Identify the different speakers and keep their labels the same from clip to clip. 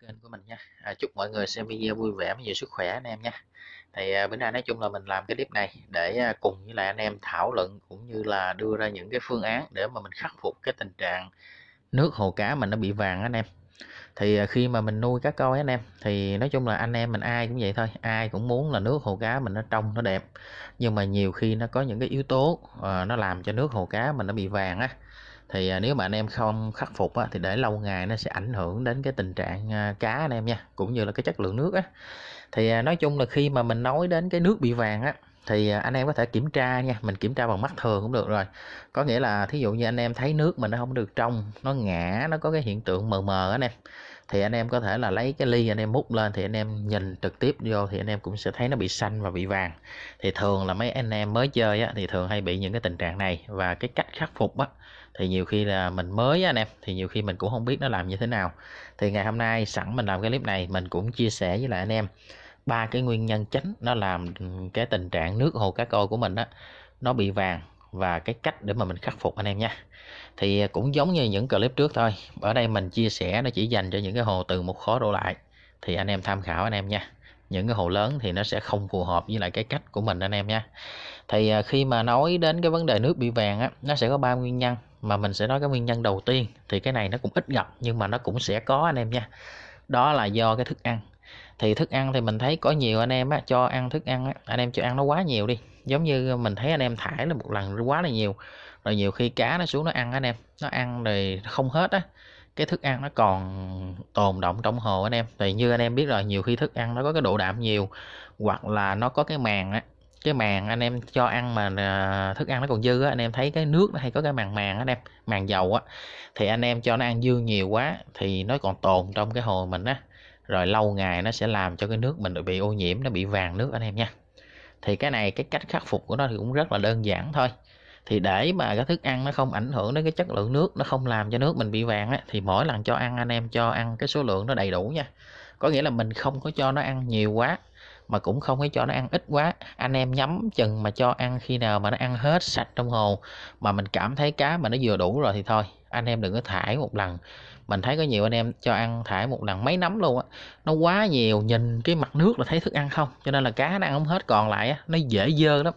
Speaker 1: kênh của mình nha à, chúc mọi người xem video vui vẻ và nhiều sức khỏe anh em nha thì à, bữa nay nói chung là mình làm cái clip này để à, cùng với lại anh em thảo luận cũng như là đưa ra những cái phương án để mà mình khắc phục cái tình trạng nước hồ cá mình nó bị vàng anh em thì à, khi mà mình nuôi cá coi anh em thì nói chung là anh em mình ai cũng vậy thôi ai cũng muốn là nước hồ cá mình nó trong nó đẹp nhưng mà nhiều khi nó có những cái yếu tố à, nó làm cho nước hồ cá mình nó bị vàng á thì à, nếu mà anh em không khắc phục á, thì để lâu ngày nó sẽ ảnh hưởng đến cái tình trạng à, cá anh em nha cũng như là cái chất lượng nước á thì à, nói chung là khi mà mình nói đến cái nước bị vàng á thì anh em có thể kiểm tra nha mình kiểm tra bằng mắt thường cũng được rồi có nghĩa là thí dụ như anh em thấy nước mình nó không được trong nó ngã nó có cái hiện tượng mờ mờ anh em thì anh em có thể là lấy cái ly anh em múc lên thì anh em nhìn trực tiếp vô thì anh em cũng sẽ thấy nó bị xanh và bị vàng thì thường là mấy anh em mới chơi á, thì thường hay bị những cái tình trạng này và cái cách khắc phục á, thì nhiều khi là mình mới anh em thì nhiều khi mình cũng không biết nó làm như thế nào thì ngày hôm nay sẵn mình làm cái clip này mình cũng chia sẻ với lại anh em ba cái nguyên nhân chính nó làm ừ, cái tình trạng nước hồ cá coi của mình á nó bị vàng và cái cách để mà mình khắc phục anh em nha thì à, cũng giống như những clip trước thôi ở đây mình chia sẻ nó chỉ dành cho những cái hồ từ một khó đổ lại thì anh em tham khảo anh em nha những cái hồ lớn thì nó sẽ không phù hợp với lại cái cách của mình anh em nha thì à, khi mà nói đến cái vấn đề nước bị vàng á nó sẽ có ba nguyên nhân mà mình sẽ nói cái nguyên nhân đầu tiên thì cái này nó cũng ít gặp nhưng mà nó cũng sẽ có anh em nha đó là do cái thức ăn thì thức ăn thì mình thấy có nhiều anh em á, cho ăn thức ăn á, anh em cho ăn nó quá nhiều đi giống như mình thấy anh em thải là một lần quá là nhiều rồi nhiều khi cá nó xuống nó ăn anh em nó ăn rồi không hết á cái thức ăn nó còn tồn động trong hồ anh em thì như anh em biết rồi nhiều khi thức ăn nó có cái độ đạm nhiều hoặc là nó có cái màng á cái màng anh em cho ăn mà à, thức ăn nó còn dư á anh em thấy cái nước nó hay có cái màng màng anh em màng dầu á thì anh em cho nó ăn dư nhiều quá thì nó còn tồn trong cái hồ mình á rồi lâu ngày nó sẽ làm cho cái nước mình bị ô nhiễm nó bị vàng nước anh em nha thì cái này cái cách khắc phục của nó thì cũng rất là đơn giản thôi thì để mà cái thức ăn nó không ảnh hưởng đến cái chất lượng nước nó không làm cho nước mình bị vàng á thì mỗi lần cho ăn anh em cho ăn cái số lượng nó đầy đủ nha có nghĩa là mình không có cho nó ăn nhiều quá mà cũng không phải cho nó ăn ít quá anh em nhắm chừng mà cho ăn khi nào mà nó ăn hết sạch trong hồ mà mình cảm thấy cá mà nó vừa đủ rồi thì thôi anh em đừng có thải một lần mình thấy có nhiều anh em cho ăn thải một lần mấy nấm luôn á nó quá nhiều nhìn cái mặt nước là thấy thức ăn không cho nên là cá nó ăn không hết còn lại á nó dễ dơ lắm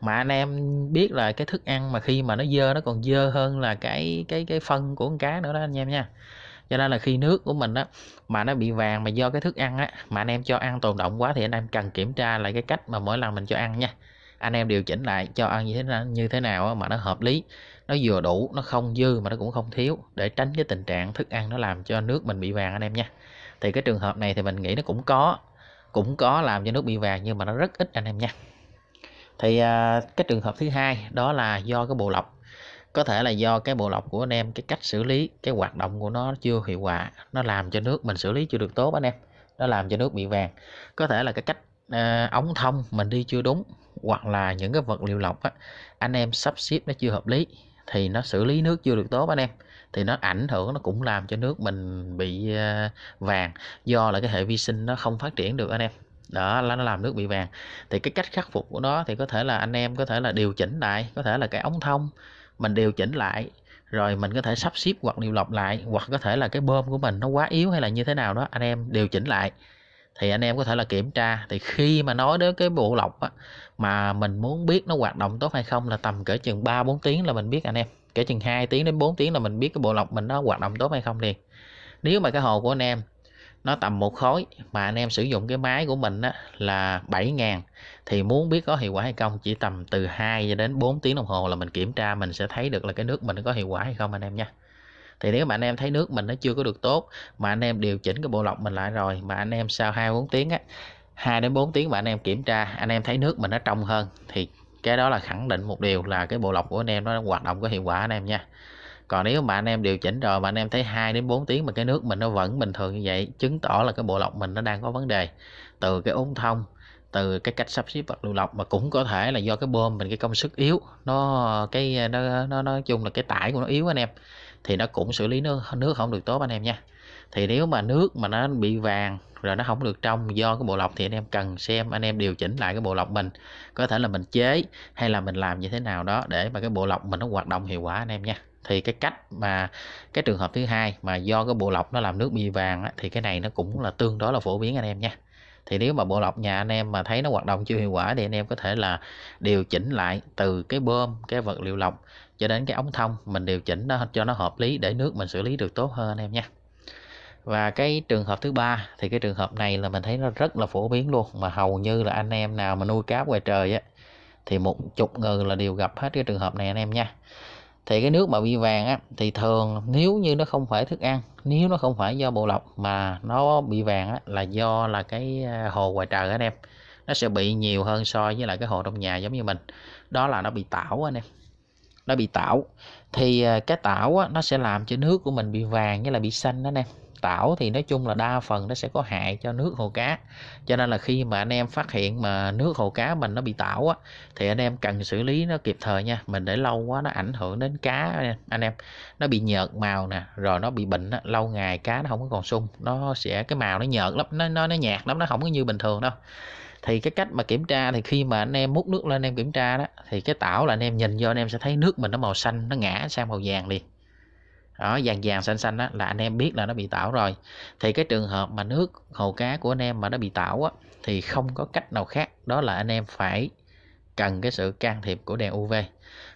Speaker 1: mà anh em biết là cái thức ăn mà khi mà nó dơ nó còn dơ hơn là cái cái cái phân của con cá nữa đó anh em nha cho nên là khi nước của mình á mà nó bị vàng mà do cái thức ăn á mà anh em cho ăn tồn động quá thì anh em cần kiểm tra lại cái cách mà mỗi lần mình cho ăn nha anh em điều chỉnh lại cho ăn như thế nào như thế nào mà nó hợp lý nó vừa đủ nó không dư mà nó cũng không thiếu để tránh cái tình trạng thức ăn nó làm cho nước mình bị vàng anh em nha thì cái trường hợp này thì mình nghĩ nó cũng có cũng có làm cho nước bị vàng nhưng mà nó rất ít anh em nha thì à, cái trường hợp thứ hai đó là do cái bộ lọc có thể là do cái bộ lọc của anh em cái cách xử lý cái hoạt động của nó chưa hiệu quả nó làm cho nước mình xử lý chưa được tốt anh em nó làm cho nước bị vàng có thể là cái cách à, ống thông mình đi chưa đúng hoặc là những cái vật liệu lọc á, anh em sắp xếp nó chưa hợp lý thì nó xử lý nước chưa được tốt anh em thì nó ảnh hưởng nó cũng làm cho nước mình bị ờ, vàng do là cái hệ vi sinh nó không phát triển được anh em đó là nó làm nước bị vàng thì cái cách khắc phục của nó thì có thể là anh em có thể là điều chỉnh lại có thể là cái ống thông mình điều chỉnh lại rồi mình có thể sắp xếp hoặc điều lọc lại hoặc có thể là cái bơm của mình nó quá yếu hay là như thế nào đó anh em điều chỉnh lại thì anh em có thể là kiểm tra thì khi mà nói đến cái bộ lọc á, mà mình muốn biết nó hoạt động tốt hay không là tầm cỡ chừng 3 4 tiếng là mình biết anh em kể chừng 2 tiếng đến 4 tiếng là mình biết cái bộ lọc mình nó hoạt động tốt hay không liền nếu mà cái hồ của anh em nó tầm một khối mà anh em sử dụng cái máy của mình á, là 7 ngàn thì muốn biết có hiệu quả hay không chỉ tầm từ 2 cho đến 4 tiếng đồng hồ là mình kiểm tra mình sẽ thấy được là cái nước mình có hiệu quả hay không anh em nha thì nếu mà anh em thấy nước mình nó chưa có được tốt mà anh em điều chỉnh cái bộ lọc mình lại rồi mà anh em sau 2 4 tiếng á 2 đến 4 tiếng mà anh em kiểm tra anh em thấy nước mình nó trong hơn thì cái đó là khẳng định một điều là cái bộ lọc của anh em nó hoạt động có hiệu quả anh em nha còn nếu mà anh em điều chỉnh rồi mà anh em thấy 2 đến 4 tiếng mà cái nước mình nó vẫn bình thường như vậy chứng tỏ là cái bộ lọc mình nó đang có vấn đề từ cái ống thông từ cái cách sắp xếp vật liệu lọc mà cũng có thể là do cái bơm mình cái công suất yếu nó cái nó nó nói chung là cái tải của nó yếu anh em thì nó cũng xử lý nước nước không được tốt anh em nha thì nếu mà nước mà nó bị vàng rồi nó không được trong do cái bộ lọc thì anh em cần xem anh em điều chỉnh lại cái bộ lọc mình có thể là mình chế hay là mình làm như thế nào đó để mà cái bộ lọc mình nó hoạt động hiệu quả anh em nha thì cái cách mà cái trường hợp thứ hai mà do cái bộ lọc nó làm nước bị vàng á, thì cái này nó cũng là tương đối là phổ biến anh em nha thì nếu mà bộ lọc nhà anh em mà thấy nó hoạt động chưa hiệu quả thì anh em có thể là điều chỉnh lại từ cái bơm cái vật liệu lọc cho đến cái ống thông mình điều chỉnh nó cho nó hợp lý để nước mình xử lý được tốt hơn anh em nha và cái trường hợp thứ ba thì cái trường hợp này là mình thấy nó rất là phổ biến luôn mà hầu như là anh em nào mà nuôi cá ngoài trời á thì một chục người là đều gặp hết cái trường hợp này anh em nha thì cái nước mà bị vàng á thì thường nếu như nó không phải thức ăn nếu nó không phải do bộ lọc mà nó bị vàng á là do là cái à, hồ ngoài trời anh em nó sẽ bị nhiều hơn so với lại cái hồ trong nhà giống như mình đó là nó bị tảo anh em nó bị tảo thì à, cái tảo á, nó sẽ làm cho nước của mình bị vàng như là bị xanh đó anh em tảo thì nói chung là đa phần nó sẽ có hại cho nước hồ cá cho nên là khi mà anh em phát hiện mà nước hồ cá mình nó bị tảo á thì anh em cần xử lý nó kịp thời nha mình để lâu quá nó ảnh hưởng đến cá anh em nó bị nhợt màu nè rồi nó bị bệnh á, lâu ngày cá nó không có còn sung nó sẽ cái màu nó nhợt lắm nó nó nó nhạt lắm nó không có như bình thường đâu thì cái cách mà kiểm tra thì khi mà anh em múc nước lên anh em kiểm tra đó thì cái tảo là anh em nhìn vô anh em sẽ thấy nước mình nó màu xanh nó ngã sang màu vàng liền đó vàng vàng xanh xanh đó là anh em biết là nó bị tảo rồi thì cái trường hợp mà nước hồ cá của anh em mà nó bị tảo á thì không có cách nào khác đó là anh em phải cần cái sự can thiệp của đèn UV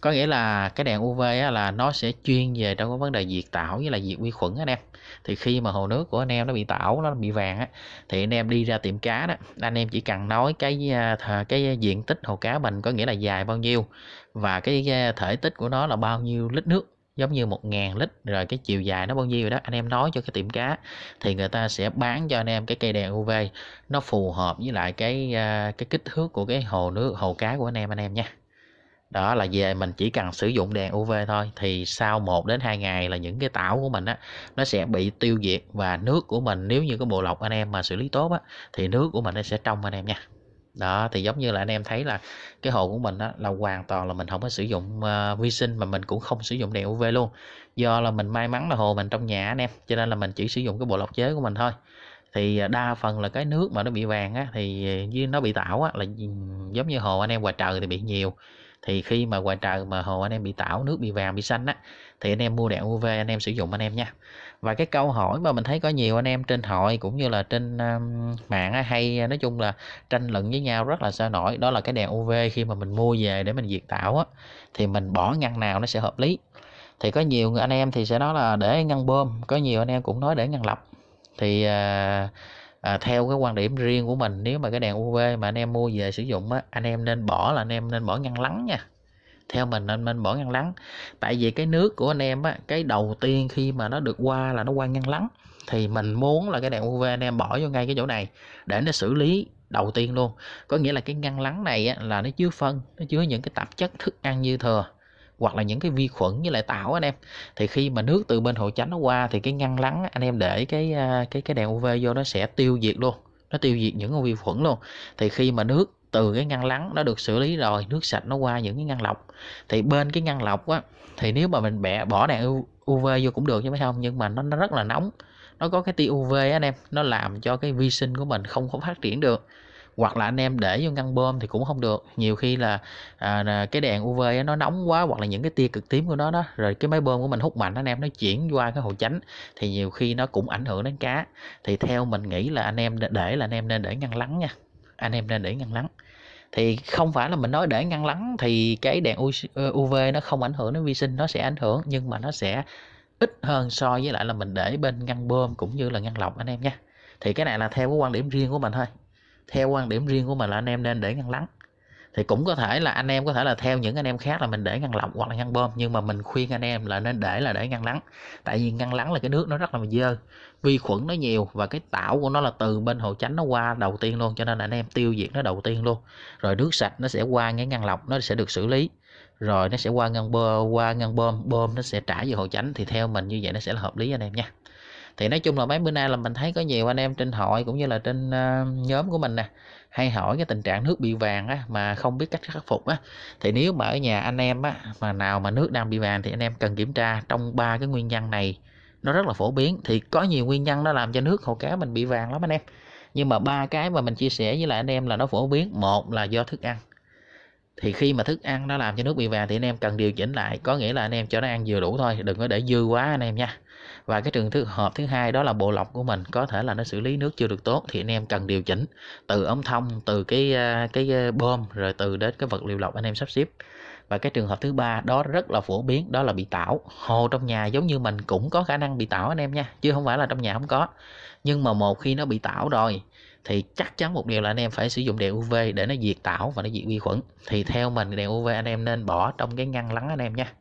Speaker 1: có nghĩa là cái đèn UV là nó sẽ chuyên về trong cái vấn đề diệt tảo với là diệt vi khuẩn anh em thì khi mà hồ nước của anh em nó bị tảo nó bị vàng á thì anh em đi ra tiệm cá đó anh em chỉ cần nói cái à, cái diện tích hồ cá mình có nghĩa là dài bao nhiêu và cái à, thể tích của nó là bao nhiêu lít nước giống như 1.000 lít rồi cái chiều dài nó bao nhiêu rồi đó anh em nói cho cái tiệm cá thì người ta sẽ bán cho anh em cái cây đèn UV nó phù hợp với lại cái à, cái kích thước của cái hồ nước hồ cá của anh em anh em nha đó là về mình chỉ cần sử dụng đèn UV thôi thì sau 1 đến 2 ngày là những cái tảo của mình á nó sẽ bị tiêu diệt và nước của mình nếu như cái bộ lọc anh em mà xử lý tốt á thì nước của mình nó sẽ trong anh em nha đó thì giống như là anh em thấy là cái hồ của mình á là hoàn toàn là mình không có sử dụng uh, vi sinh mà mình cũng không sử dụng đèn UV luôn do là mình may mắn là hồ mình trong nhà anh em cho nên là mình chỉ sử dụng cái bộ lọc chế của mình thôi thì đa phần là cái nước mà nó bị vàng á thì với nó bị tảo á là ừ, giống như hồ anh em ngoài trời thì bị nhiều thì khi mà ngoài trời mà hồ anh em bị tảo nước bị vàng bị xanh á thì anh em mua đèn UV anh em sử dụng anh em nha và cái câu hỏi mà mình thấy có nhiều anh em trên hội cũng như là trên um, mạng hay à, nói chung là tranh luận với nhau rất là sôi nổi đó là cái đèn UV khi mà mình mua về để mình diệt tảo á thì mình bỏ ngăn nào nó sẽ hợp lý thì có nhiều anh em thì sẽ nói là để ngăn bơm có nhiều anh em cũng nói để ngăn lập thì uh, à, theo cái quan điểm riêng của mình nếu mà cái đèn UV mà anh em mua về sử dụng á anh em nên bỏ là anh em nên bỏ ngăn lắng nha theo mình anh nên bỏ ngăn lắng tại vì cái nước của anh em á cái đầu tiên khi mà nó được qua là nó qua ngăn lắng thì mình muốn là cái đèn UV anh em bỏ vô ngay cái chỗ này để nó xử lý đầu tiên luôn có nghĩa là cái ngăn lắng này á, là nó chứa phân nó chứa những cái tạp chất thức ăn dư thừa hoặc là những cái vi khuẩn với lại tảo anh em thì khi mà nước từ bên hộ chánh nó qua thì cái ngăn lắng anh em để cái à, cái cái đèn uv vô nó sẽ tiêu diệt luôn nó tiêu diệt những cái vi khuẩn luôn thì khi mà nước từ cái ngăn lắng nó được xử lý rồi nước sạch nó qua những cái ngăn lọc thì bên cái ngăn lọc á thì nếu mà mình bẻ bỏ đèn UV vô cũng được chứ phải không nhưng mà nó, nó rất là nóng nó có cái tia UV á, anh em nó làm cho cái vi sinh của mình không có phát triển được hoặc là anh em để vô ngăn bơm thì cũng không được nhiều khi là à, cái đèn UV nó nóng quá hoặc là những cái tia cực tím của nó đó rồi cái máy bơm của mình hút mạnh anh em nó chuyển qua cái hồ chánh thì nhiều khi nó cũng ảnh hưởng đến cá thì theo mình nghĩ là anh em để là anh em nên để ngăn lắng nha anh em nên để ngăn lắng thì không phải là mình nói để ngăn lắng thì cái đèn UV ờ, nó không ảnh hưởng đến vi sinh nó sẽ ảnh hưởng nhưng mà nó sẽ ít hơn so với lại là mình để bên ngăn bơm cũng như là ngăn lọc anh em nha thì cái này là theo cái quan điểm riêng của mình thôi theo quan điểm riêng của mình là anh em nên để ngăn lắng thì cũng có thể là anh em có thể là theo những anh em khác là mình để ngăn lọc hoặc là ngăn bơm nhưng mà mình khuyên anh em là nên để là để ngăn lắng tại vì ngăn lắng là cái nước nó rất là dơ vi khuẩn nó nhiều và cái tảo của nó là từ bên hồ chánh nó qua đầu tiên luôn cho nên anh em tiêu diệt nó đầu tiên luôn rồi nước sạch nó sẽ qua cái ngăn lọc nó sẽ được xử lý rồi nó sẽ qua ngăn bơ qua ngăn bơm bơm nó sẽ trả về hồ chánh thì theo mình như vậy nó sẽ là hợp lý anh em nha thì nói chung là mấy bữa nay là mình thấy có nhiều anh em trên hội cũng như là trên uh, nhóm của mình nè hay hỏi cái tình trạng nước bị vàng á mà không biết cách khắc phục á thì nếu mà ở nhà anh em á mà nào mà nước đang bị vàng thì anh em cần kiểm tra trong ba cái nguyên nhân này nó rất là phổ biến thì có nhiều nguyên nhân nó làm cho nước hồ cá mình bị vàng lắm anh em nhưng mà ba cái mà mình chia sẻ với lại anh em là nó phổ biến một là do thức ăn thì khi mà thức ăn nó làm cho nước bị vàng thì anh em cần điều chỉnh lại có nghĩa là anh em cho nó ăn vừa đủ thôi đừng có để dư quá anh em nha và cái trường thứ hợp thứ hai đó là bộ lọc của mình có thể là nó xử lý nước chưa được tốt thì anh em cần điều chỉnh từ ống thông từ cái à, cái à, bơm rồi từ đến cái vật liệu lọc anh em sắp xếp và cái trường hợp thứ ba đó rất là phổ biến đó là bị tảo hồ trong nhà giống như mình cũng có khả năng bị tảo anh em nha chứ không phải là trong nhà không có nhưng mà một khi nó bị tảo rồi thì chắc chắn một điều là anh em phải sử dụng đèn UV để nó diệt tảo và nó diệt vi khuẩn thì theo mình đèn UV anh em nên bỏ trong cái ngăn lắng anh em nha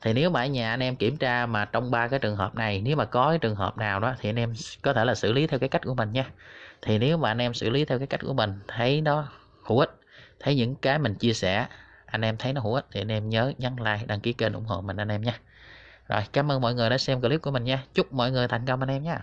Speaker 1: thì nếu mà ở nhà anh em kiểm tra mà trong ba cái trường hợp này nếu mà có cái trường hợp nào đó thì anh em có thể là xử lý theo cái cách của mình nha thì nếu mà anh em xử lý theo cái cách của mình thấy nó hữu ích thấy những cái mình chia sẻ anh em thấy nó hữu ích thì anh em nhớ nhấn like đăng ký kênh ủng hộ mình anh em nha rồi cảm ơn mọi người đã xem clip của mình nha chúc mọi người thành công anh em nha